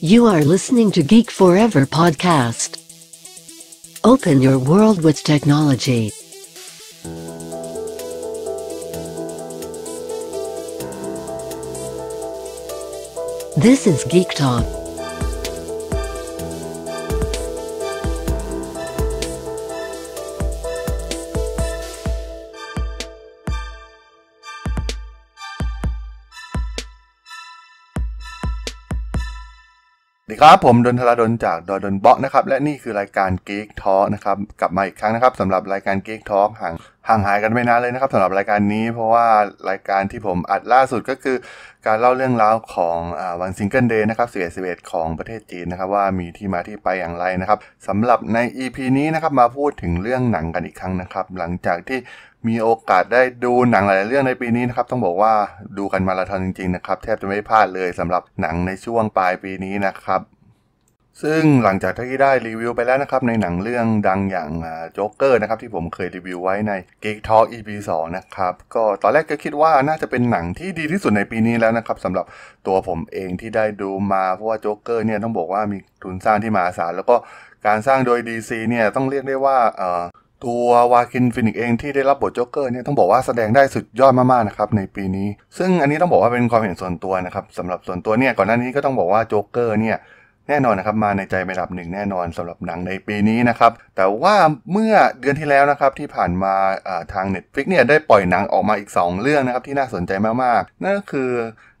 You are listening to Geek Forever podcast. Open your world with technology. This is Geek Talk. สดีครับผมดนทราดนจากดอดนเบาะนะครับและนี่คือรายการเก๊กทอนะครับกลับมาอีกครั้งนะครับสำหรับรายการเก๊กทอห่างห่างหายกันไปนานเลยนะครับสำหรับรายการนี้ เพราะว่ารายการที่ผมอัดล่าสุดก็คือ การเล่าเรื่องราวของอวันซิงเกิลเดย์นะครับเสสเอ็ดของประเทศจีนนะครับว่ามีที่มาที่ไปอย่างไรนะครับสำหรับใน EP นี้นะครับมาพูดถึงเรื่องหนังกันอีกครั้งนะครับหลังจากที่มีโอกาสได้ดูหนังหลายเรื่องในปีนี้นะครับ ต้องบอกว่าดูกันมาราธอนจริงๆนะครับแทบจะไม่พลาดเลยสำหรับหนังในช่วงปลายปีนี้นะครับ ซึ่งหลังจากที่ได้รีวิวไปแล้วนะครับ ในหนังเรื่องดังอย่างโจ๊กเกอร์นะครับที่ผมเคยรีวิวไว้ใน g e e k Talk EP 2นะครับก็ตอนแรกก็คิดว่าน่าจะเป็นหนังที่ดีที่สุดในปีนี้แล้วนะครับสำหรับตัวผมเองที่ได้ดูมาเพราะว่าโจ๊กเกอร์เนี่ยต้องบอกว่ามีทุนสร้างที่มหาศาลแล้วก็การสร้างโดย DC เนี่ยต้องเรียกได้ว่าตัววาคินฟินิกเองที่ได้รับบทโจ๊กเกอร์เนี่ยต้องบอกว่าแสดงได้สุดยอดมากๆนะครับในปีนี้ซึ่งอันนี้ต้องบอกว่าเป็นความเห็นส่วนตัวนะครับสำหรับส่วนตัวเนี่ยก่อนหน้านี้ก็ต้องบอกว่าโจ๊กเกอร์เนี่ยแน่นอนนะครับมาในใจระดับหนึ่งแน่นอนสำหรับหนังในปีนี้นะครับแต่ว่าเมื่อเดือนที่แล้วนะครับที่ผ่านมาทาง Netflix เนี่ยได้ปล่อยหนังออกมาอีก 2 เรื่องนะครับที่น่าสนใจมากๆ นั่นก็คือ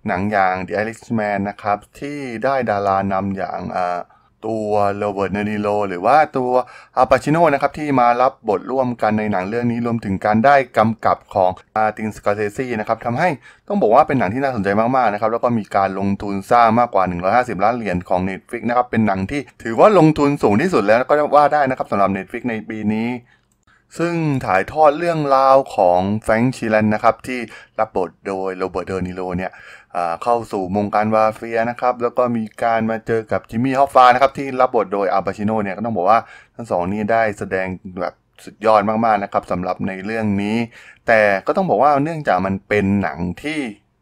หนังอย่าง The Irishman นะครับที่ได้ดารานำอย่างอ่าตัวโรเบิร์ตเนนิโลหรือว่าตัวอาปาชิโนนะครับที่มารับบทร่วมกันในหนังเรื่องนี้ รวมถึงการได้กำกับของอาติน สกอร์เซซีนะครับทำให้ต้องบอกว่าเป็นหนังที่น่าสนใจมากๆนะครับแล้วก็มีการลงทุนสร้างมากกว่า 150 ล้านเหรียญของ Netflix นะครับเป็นหนังที่ถือว่าลงทุนสูงที่สุดแล้วก็ว่าได้นะครับสำหรับ Netflix ในปีนี้ ซึ่งถ่ายทอดเรื่องราวของแฟรงค์ชิลันนะครับที่รับบทโดยโรเบิร์ตเดนิโลเนี่ยเข้าสู่วงการวาเฟียนะครับแล้วก็มีการมาเจอกับจิมมี่ฮอฟฟานะครับ ที่รับบทโดยอัลปาชิโนเนี่ยก็ต้องบอกว่าทั้งสองนี้ได้แสดงแบบสุดยอดมากๆนะครับสำหรับในเรื่องนี้ แต่ก็ต้องบอกว่าเนื่องจากมันเป็นหนังที่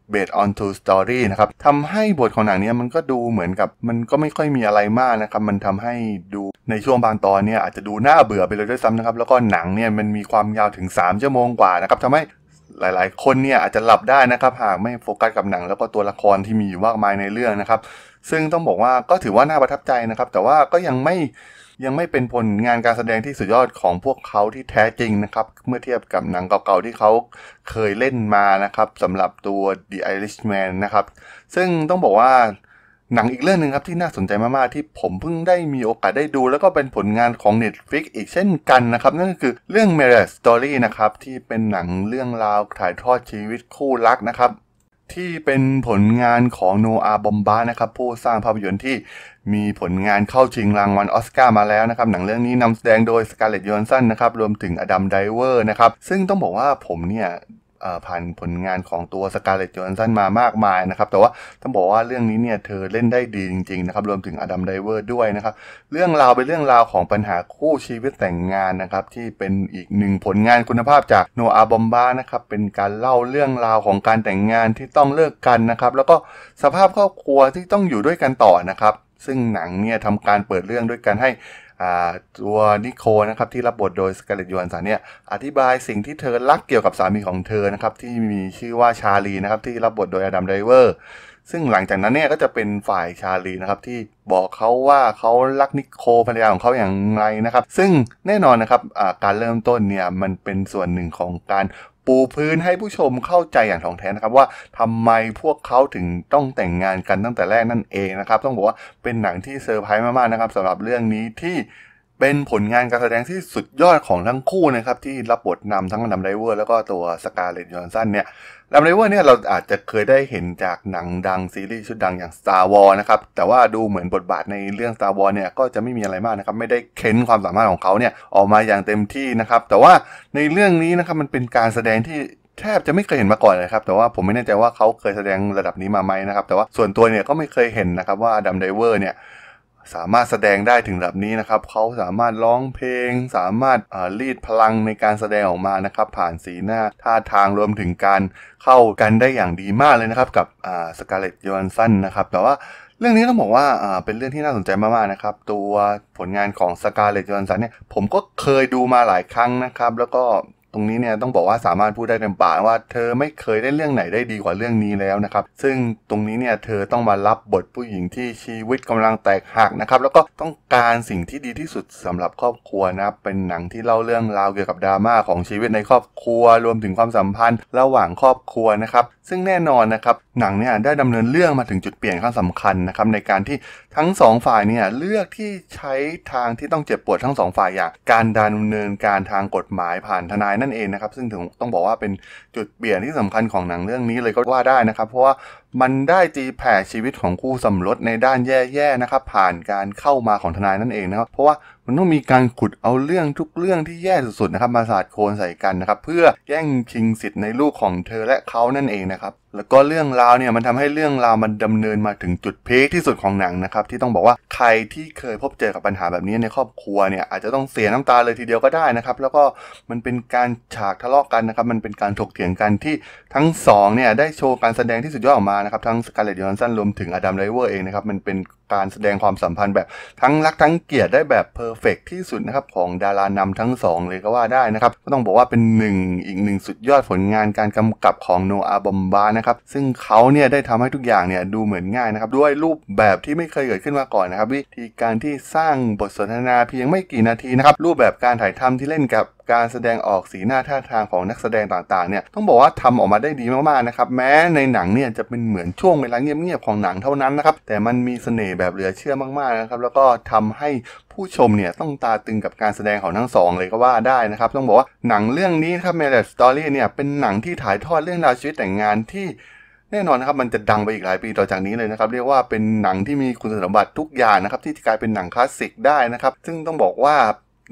เบสออนทูสตอรี่นะครับทำให้บทของหนังนี้มันก็ดูเหมือนกับมันก็ไม่ค่อยมีอะไรมากนะครับมันทำให้ดูในช่วงบางตอนเนี่ยอาจจะดูน่าเบื่อไปเลยด้วยซ้ำนะครับแล้วก็หนังเนี่ยมันมีความยาวถึง 3ชั่วโมงกว่านะครับทำใหหลายๆ คนเนี่ยอาจจะหลับได้นะครับหากไม่โฟกัสกับหนังแล้วก็ตัวละครที่มีอยู่มากมายในเรื่องนะครับ ซึ่งต้องบอกว่าก็ถือว่าน่าประทับใจนะครับ แต่ว่าก็ยังไม่ยังไม่เป็นผลงานการแสดงที่สุดยอดของพวกเขาที่แท้จริงนะครับเมื่อเทียบกับหนังเก่า ๆ ที่เขาเคยเล่นมานะครับสำหรับตัว The Irishman นะครับ ซึ่งต้องบอกว่าหนังอีกเรื่องหนึ่งครับที่น่าสนใจมาก ๆ ที่ผมเพิ่งได้มีโอกาสได้ดู แล้วก็เป็นผลงานของ Netflix อีกเช่นกันนะครับ นั่นก็คือเรื่อง Marriage Story นะครับที่เป็นหนังเรื่องราวถ่ายทอดชีวิตคู่รักนะครับที่เป็นผลงานของโนอาบอมบานะครับผู้สร้างภาพยนตร์ที่มีผลงานเข้าชิงรางวัลอสการ์มาแล้วนะครับหนังเรื่องนี้นำแสดงโดยสการ์เล็ตยอนสันนะครับรวมถึงอดัมไดเวอร์นะครับซึ่งต้องบอกว่าผมเนี่ยผ่านผลงานของตัวสกาเลต์จอห์นสันมามากมายนะครับแต่ว่าต้องบอกว่าเรื่องนี้เนี่ยเธอเล่นได้ดีจริงๆนะครับรวมถึงอดัมไดเวอร์ด้วยนะครับเรื่องราวเป็นเรื่องราวของปัญหาคู่ชีวิตแต่งงานนะครับที่เป็นอีกหนึ่งผลงานคุณภาพจากโนอาบอมบ้านะครับเป็นการเล่าเรื่องราวของการแต่งงานที่ต้องเลิกกันนะครับแล้วก็สภาพครอบครัวที่ต้องอยู่ด้วยกันต่อนะครับซึ่งหนังเนี่ยทำการเปิดเรื่องด้วยการให้ตัวนิโคนะครับที่รับบทโดยสกาเลตยูอันสันเนี่ยอธิบายสิ่งที่เธอรักเกี่ยวกับสามีของเธอนะครับที่มีชื่อว่าชาลีนะครับที่รับบทโดยอดัมไดเวอร์ซึ่งหลังจากนั้นเนี่ยก็จะเป็นฝ่ายชาลีนะครับที่บอกเขาว่าเขารักนิโคภรรยาของเขาอย่างไรนะครับซึ่งแน่นอนนะครับการเริ่มต้นเนี่ยมันเป็นส่วนหนึ่งของการปูพื้นให้ผู้ชมเข้าใจอย่างท่องแท้นะครับ ว่า ทำไมพวกเขาถึงต้องแต่งงานกันตั้งแต่แรกนั่นเองนะครับ ต้องบอกว่าเป็นหนังที่เซอร์ไพรส์มากๆนะครับสำหรับเรื่องนี้ที่เป็นผลงานการแสดงที่สุดยอดของทั้งคู่นะครับที่รับบทนำทั้งนาไดเวอร์แล้วก็ตัวสกาเลตยอนสันเนี่ยนำไดเวอร์เนี่ยเราอาจจะเคยได้เห็นจากหนังดังซีรีส์ชุดดังอย่าง Star War นะครับแต่ว่าดูเหมือนบทบาทในเรื่อง Star War เนี่ยก็จะไม่มีอะไรมากนะครับไม่ได้เค้นความสามารถของเขาเนี่ยออกมาอย่างเต็มที่นะครับแต่ว่าในเรื่องนี้นะครับมันเป็นการแสดงที่แทบจะไม่เคยเห็นมาก่อนเลยครับ แต่ว่าผมไม่แน่ใจว่าเขาเคยแสดงระดับนี้มาไหมนะครับแต่ว่าส่วนตัวเนี่ยก็ไม่เคยเห็นนะครับว่าดัมไดเวอร์เนี่ยสามารถแสดงได้ถึงระดับนี้นะครับเขาสามารถร้องเพลง สามารถรีดพลังในการแสดงออกมานะครับผ่านสีหน้าท่าทางรวมถึงการเข้ากันได้อย่างดีมากเลยนะครับกับสกาเลต์ยอนสันนะครับ แต่ว่าเรื่องนี้ต้องบอกว่าเป็นเรื่องที่น่าสนใจมากๆนะครับ ตัวผลงานของสกาเลต์ยอนสันเนี่ยผมก็เคยดูมาหลายครั้งนะครับ แล้วก็ตรงนี้เนี่ยต้องบอกว่าสามารถพูดได้เต็มปากว่าเธอไม่เคยได้เรื่องไหนได้ดีกว่าเรื่องนี้แล้วนะครับซึ่งตรงนี้เนี่ยเธอต้องมารับบทผู้หญิงที่ชีวิตกำลังแตกหักนะครับแล้วก็ต้องการสิ่งที่ดีที่สุดสำหรับครอบครัวนะเป็นหนังที่เล่าเรื่องราวเกี่ยวกับดราม่าของชีวิตในครอบครัว รวมถึงความสัมพันธ์ระหว่างครอบครัวนะครับซึ่งแน่นอนนะครับหนังเนี่ยได้ดำเนินเรื่องมาถึงจุดเปลี่ยนขั้นสาคัญนะครับในการที่ทั้ง2ฝ่ายเนี่ยเลือกที่ใช้ทางที่ต้องเจ็บปวดทั้ง2ฝ่ายอย่างการดำเนินการทางกฎหมายผ่านทนายนนั่นเองนะครับซึ่งถึงต้องบอกว่าเป็นจุดเปลี่ยนที่สำคัญของหนังเรื่องนี้เลยก็ว่าได้นะครับ เพราะว่ามันได้ตีแผ่ชีวิตของคู่สมรสในด้านแย่ๆนะครับผ่านการเข้ามาของทนายนั่นเองนะครับเพราะว่ามันต้องมีการขุดเอาเรื่องทุกเรื่องที่แย่สุดๆนะครับ มาสาดโคลนใส่กันนะครับเพื่อแย่งชิงสิทธิ์ในลูกของเธอและเขานั่นเองนะครับแล้วก็เรื่องราวเนี่ยมันทำให้เรื่องราวมันดำเนินมาถึงจุดพีคที่สุดของหนังนะครับที่ต้องบอกว่าใครที่เคยพบเจอกับปัญหาแบบนี้ในครอบครัวเนี่ยอาจจะต้องเสียน้ำตาเลยทีเดียวก็ได้นะครับ แล้วก็มันเป็นการฉากทะเลาะกกันนะครับมันเป็นการถกเถียงกันที่ทั้งสองเนี่ยได้โชว์การแสดงที่สุดยอดออกมานะครับทั้งสการ์เลตยอนสันรวมถึงอดัมไรเวอร์เองนะครับมันเป็นการแสดงความสัมพันธ์แบบทั้งรักทั้งเกลียดได้แบบเพอร์เฟกที่สุดนะครับของดารานำทั้ง2เลยก็ว่าได้นะครับก็ต้องบอกว่าเป็นหนึ่งอีกหนึ่งสุดยอดผลงานการกำกับของโนอาบอมบานะครับซึ่งเขาเนี่ยได้ทำให้ทุกอย่างเนี่ยดูเหมือนง่ายนะครับด้วยรูปแบบที่ไม่เคยเกิดขึ้นมาก่อนนะครับวิธีการที่สร้างบทสนทนาเพียงไม่กี่นาทีนะครับรูปแบบการถ่ายทำที่เล่นกับการแสดงออกสีหน้าท่าทางของนักแสดงต่างๆเนี่ยต้องบอกว่าทำออกมาได้ดีมากๆนะครับแม้ในหนังเนี่ยจะเป็นเหมือนช่วงเวลาเงียบๆของหนังเท่านั้นนะครับแต่มันมีเสน่หแบบเหลือเชื่อมากๆนะครับแล้วก็ทำให้ผู้ชมเนี่ยต้องตาตึงกับการแสดงของทั้งสองเลยก็ว่าได้นะครับต้องบอกว่าหนังเรื่องนี้ครับ Marriage Story เนี่ยเป็นหนังที่ถ่ายทอดเรื่องราวชีวิตแต่งงานที่แน่นอนนะครับมันจะดังไปอีกหลายปีต่อจากนี้เลยนะครับ เรียกว่าเป็นหนังที่มีคุณสมบัติทุกอย่างนะครับที่กลายเป็นหนังคลาสสิกได้นะครับ ซึ่งต้องบอกว่า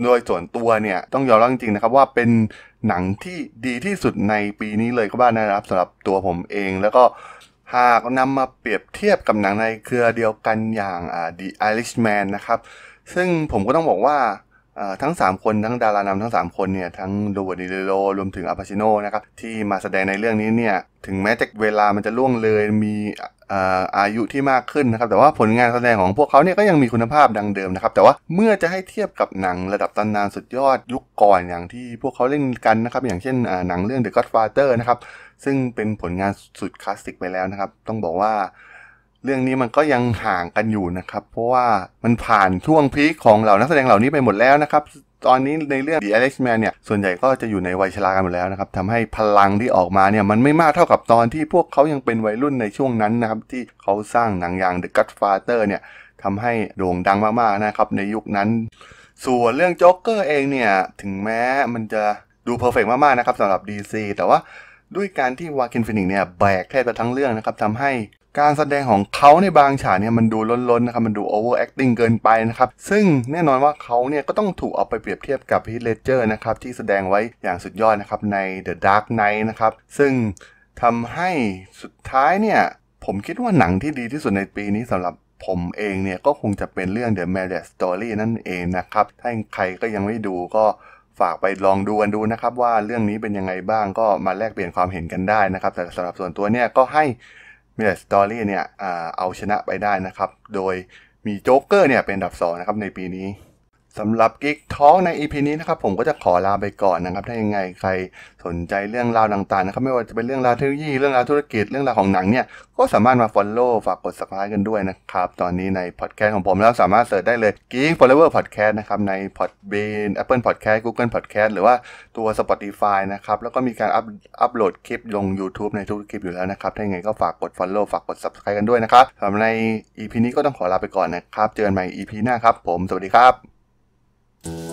โดยส่วนตัวเนี่ยต้องยอมรับจริงๆนะครับว่าเป็นหนังที่ดีที่สุดในปีนี้เลยก็ว่าได้นะครับสำหรับตัวผมเองแล้วก็หากนำมาเปรียบเทียบกับหนังในเครือเดียวกันอย่าง The Irishman นะครับ ซึ่งผมก็ต้องบอกว่าทั้ง 3 คนทั้งดารานำทั้ง 3 คนเนี่ยทั้งโรเบิร์ตดโรรวมถึงอาปาชิโนนะครับที่มาแสดงในเรื่องนี้เนี่ยถึงแม้จะเวลามันจะล่วงเลยมีอายุที่มากขึ้นนะครับแต่ว่าผลงานแสดงของพวกเขาเนี่ยก็ยังมีคุณภาพดังเดิมนะครับ แต่ว่าเมื่อจะให้เทียบกับหนังระดับตำนานสุดยอดยุคก่อนอย่างที่พวกเขาเล่นกันนะครับ อย่างเช่นหนังเรื่อง The Godfather นะครับซึ่งเป็นผลงานสุดคลาสสิกไปแล้วนะครับ ต้องบอกว่าเรื่องนี้มันก็ยังห่างกันอยู่นะครับ เพราะว่ามันผ่านช่วงพีคของเหล่านักแสดงเหล่านี้ไปหมดแล้วนะครับตอนนี้ในเรื่อง The เล็ x Man เนี่ย ส่วนใหญ่ก็จะอยู่ในวัยชรากันหมดแล้วนะครับทำให้พลังที่ออกมาเนี่ยมันไม่มากเท่ากับตอนที่พวกเขายังเป็นวัยรุ่นในช่วงนั้นนะครับที่เขาสร้างหนังอย่าง The Godfather เนี่ยทำให้โด่งดังมากๆนะครับในยุคนั้น ส่วนเรื่องจ็อกเกอร์เองเนี่ยถึงแม้มันจะดูเพอร์เฟกมากๆนะครับสำหรับ DC แต่ว่าด้วยการที่วากินฟินิกเนี่ยแบกแทบจะทั้งเรื่องนะครับทำใหการแสดงของเขาในบางฉากเนี่ยมันดูล้นๆนะครับมันดูโอเวอร์แอคติ้งเกินไปนะครับ ซึ่งแน่นอนว่าเขาเนี่ยก็ต้องถูกเอาไปเปรียบเทียบกับพีทเลเจอร์นะครับที่แสดงไว้อย่างสุดยอดนะครับใน The Dark Knight นะครับซึ่งทำให้สุดท้ายเนี่ย ผมคิดว่าหนังที่ดีที่สุดในปีนี้สำหรับผมเองเนี่ยก็คงจะเป็นเรื่อง The Marriage Story นั่นเองนะครับถ้าใครก็ยังไม่ดูก็ฝากไปลองดูกันดูนะครับ ว่าเรื่องนี้เป็นยังไงบ้างก็มาแลกเปลี่ยนความเห็นกันได้นะครับ แต่สำหรับส่วนตัวเนี่ยก็ให้มิเ่สตอรี่เนี่ยเอาชนะไปได้นะครับ โดยมีโจ๊กเกอร์เนี่ยเป็นดับสองนะครับในปีนี้สำหรับกิ๊กท้องใน EP นี้นะครับผมก็จะขอลาไปก่อนนะครับ ถ้ายังไงใครสนใจเรื่องราวต่างๆนะครับไม่ว่าจะเป็นเรื่องราวเทคโนโลยีเรื่องราวธุรกิจเรื่องราวของหนังเนี่ยก็สามารถมา Follow ฝากกด subscribe กันด้วยนะครับ ตอนนี้ในพอดแคสต์ของผมแล้วสามารถเสิร์ชได้เลย Geek Forever Podcast นะครับใน Podbean Apple Podcast Google Podcast หรือว่าตัว Spotify นะครับ แล้วก็มีการอัพอัพโหลดคลิปลง YouTube ในทุกคลิปอยู่แล้วนะครับ ถ้ายังไงก็ฝากกด Follow ฝากกด subscribe กันด้วยนะครับสำหรับใน EP นี้ก็ต้องขอลาไปก่อนนะครับเจอกันใหม่ EP หน้าครับผมสวัสดีครับ you